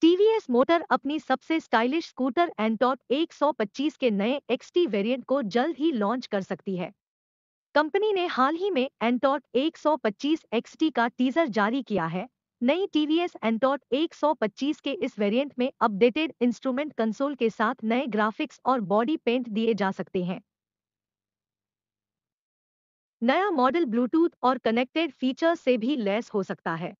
TVS motor अपनी सबसे stylish scooter एंटॉट 125 के नए एक्सटी वेरिएंट को जल्द ही लॉन्च कर सकती है कंपनी ने हाल ही में एंटॉट 125 XT का टीजर जारी किया है नई TVS एंटॉट 125 के इस वेरिएंट में अपडेटेड इंस्ट्रूमेंट कंसोल के साथ नए ग्राफिक्स और बॉडी पेंट दिए जा सकते हैं नया मॉडल ब्लूटूथ और कनेक्टेड फीचर से भी लैस हो सकता है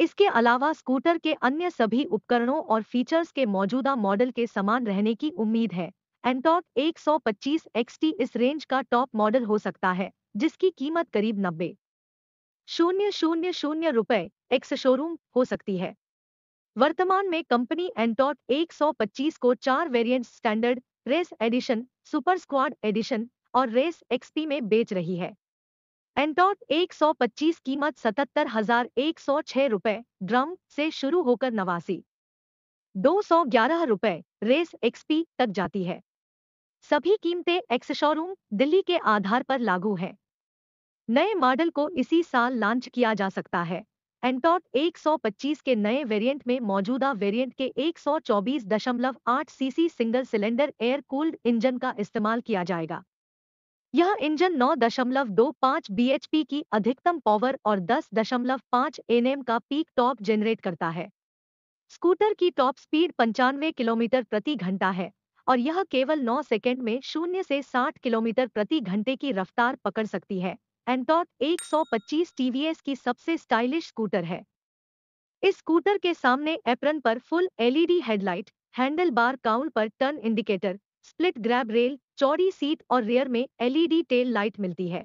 इसके अलावा स्कूटर के अन्य सभी उपकरणों और फीचर्स के मौजूदा मॉडल के समान रहने की उम्मीद है एंटॉक 125 सौ इस रेंज का टॉप मॉडल हो सकता है जिसकी कीमत करीब नब्बे शून्य शून्य शून्य रुपए एक्स शोरूम हो सकती है वर्तमान में कंपनी एंटॉट 125 को चार variant standard race edition super squad edition और रेस एक्सपी में बेच रही है एंटॉट 125 कीमत सतहत्तर हजार एक सौ छह रुपए ड्रम से शुरू होकर नवासी दो सौ ग्यारह रुपए रेस एक्सपी तक जाती है सभी कीमतें एक्स शोरूम दिल्ली के आधार पर लागू है नए मॉडल को इसी साल लॉन्च किया जा सकता है एंटॉट 125 के नए वेरिएंट में मौजूदा वेरिएंट के 124.8 CC single cylinder air cooled engine का इस्तेमाल किया जाएगा यह इंजन 9.25 bhp की अधिकतम पावर और 10.5 एनएम का पीक टॉप जनरेट करता है स्कूटर की टॉप स्पीड पंचानवे किलोमीटर प्रति घंटा है और यह केवल 9 सेकंड में शून्य से 60 किलोमीटर प्रति घंटे की रफ्तार पकड़ सकती है एंटॉट 125 टीवीएस की सबसे स्टाइलिश स्कूटर है इस स्कूटर के सामने एप्रन पर full LED headlight handlebar cowl पर turn indicator split grab rail चौड़ी सीट और रेयर में एलईडी टेल लाइट मिलती है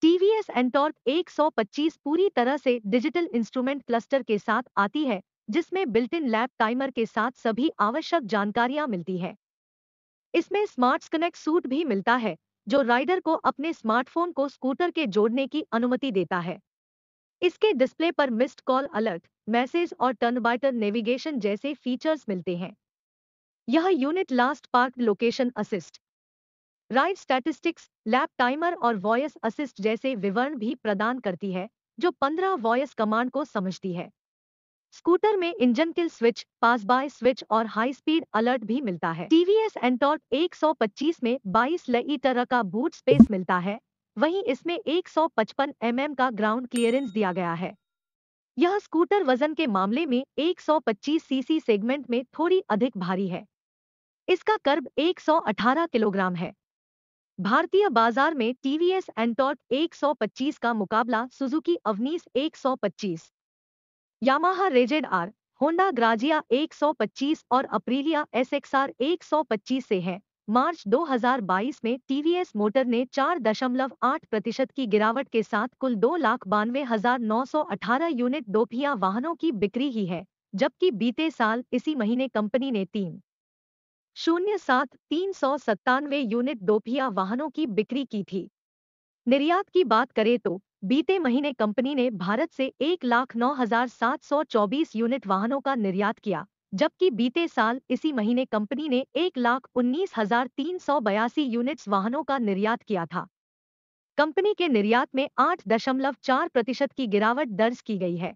टीवीएस एंटॉर्क 125 पूरी तरह से डिजिटल इंस्ट्रूमेंट क्लस्टर के साथ आती है जिसमें बिल्ट इन लैब टाइमर के साथ सभी आवश्यक जानकारियां मिलती हैं इसमें स्मार्ट कनेक्ट सूट भी मिलता है जो राइडर को अपने स्मार्टफोन को स्कूटर के जोड़ने की अनुमति देता है इसके डिस्प्ले पर मिस्ड कॉल अलर्ट मैसेज और टर्नबाइटर नेविगेशन जैसे फीचर्स मिलते हैं यह unit last park location assist ride statistics lap timer और वॉयस असिस्ट जैसे विवरण भी प्रदान करती है जो 15 वॉयस कमांड को समझती है स्कूटर में engine kill switch pass by switch और हाई स्पीड अलर्ट भी मिलता है टीवीएस एंटॉर्क 125 में 22 लई तरह का बूट स्पेस मिलता है वहीं इसमें 155 mm का ग्राउंड क्लियरेंस दिया गया है यह स्कूटर वजन के मामले में 125 सीसी सेगमेंट में थोड़ी अधिक भारी है इसका कर्ब 118 किलोग्राम है भारतीय बाजार में टीवीएस एंटॉर्क 125 का मुकाबला Suzuki Avenis 125, Yamaha Ray Z R Honda Grazia 125 और अप्रीलिया एसएक्सआर 125 से है मार्च 2022 में टीवीएस मोटर ने 4.8 प्रतिशत की गिरावट के साथ कुल दो लाख बानवे हजार नौ सौ अठारह यूनिट दोपहिया वाहनों की बिक्री ही है जबकि बीते साल इसी महीने कंपनी ने तीन शून्य सात तीन सौ सत्तानवे यूनिट दोपहिया वाहनों की बिक्री की थी निर्यात की बात करें तो बीते महीने कंपनी ने भारत से एक लाख नौ हजार सात सौ चौबीस यूनिट वाहनों का निर्यात किया जबकि बीते साल इसी महीने कंपनी ने एक लाख उन्नीस हजार तीन सौ बयासी यूनिट्स वाहनों का निर्यात किया था कंपनी के निर्यात में आठ दशमलव चार प्रतिशत की गिरावट दर्ज की गई है